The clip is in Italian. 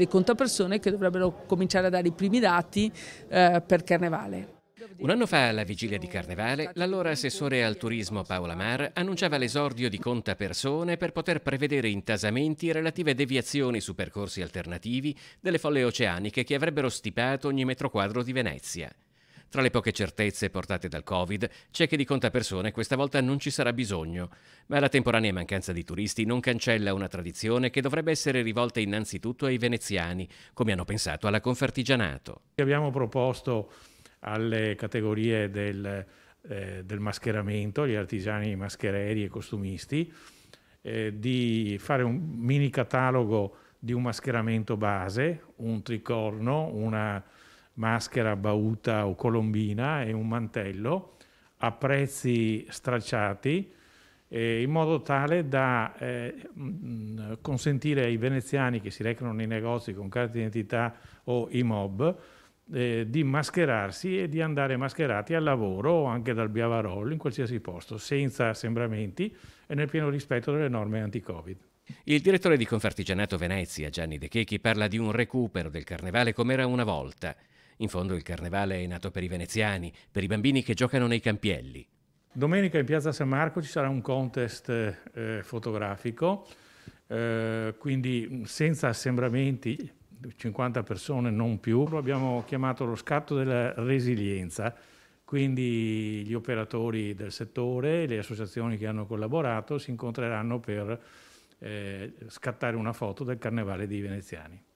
dei contapersone che dovrebbero cominciare a dare i primi dati eh, per Carnevale. Un anno fa, alla vigilia di Carnevale, l'allora assessore al turismo Paola Mar annunciava l'esordio di conta persone per poter prevedere intasamenti e relative deviazioni su percorsi alternativi delle folle oceaniche che avrebbero stipato ogni metro quadro di Venezia. Tra le poche certezze portate dal Covid c'è che di conta persone questa volta non ci sarà bisogno, ma la temporanea mancanza di turisti non cancella una tradizione che dovrebbe essere rivolta innanzitutto ai veneziani, come hanno pensato alla Confartigianato. Abbiamo proposto alle categorie del, eh, del mascheramento, gli artigiani maschereri e costumisti, eh, di fare un mini catalogo di un mascheramento base, un tricorno, una maschera bauta o colombina e un mantello a prezzi stracciati eh, in modo tale da eh, consentire ai veneziani che si recano nei negozi con carte d'identità o i mob eh, di mascherarsi e di andare mascherati al lavoro o anche dal Biavarol in qualsiasi posto, senza assembramenti e nel pieno rispetto delle norme anti-Covid. Il direttore di Confartigianato Venezia, Gianni De Chechi, parla di un recupero del carnevale come era una volta. In fondo il carnevale è nato per i veneziani, per i bambini che giocano nei campielli. Domenica in piazza San Marco ci sarà un contest eh, fotografico, eh, quindi senza assembramenti, 50 persone non più, lo abbiamo chiamato lo scatto della resilienza, quindi gli operatori del settore, le associazioni che hanno collaborato si incontreranno per eh, scattare una foto del carnevale dei veneziani.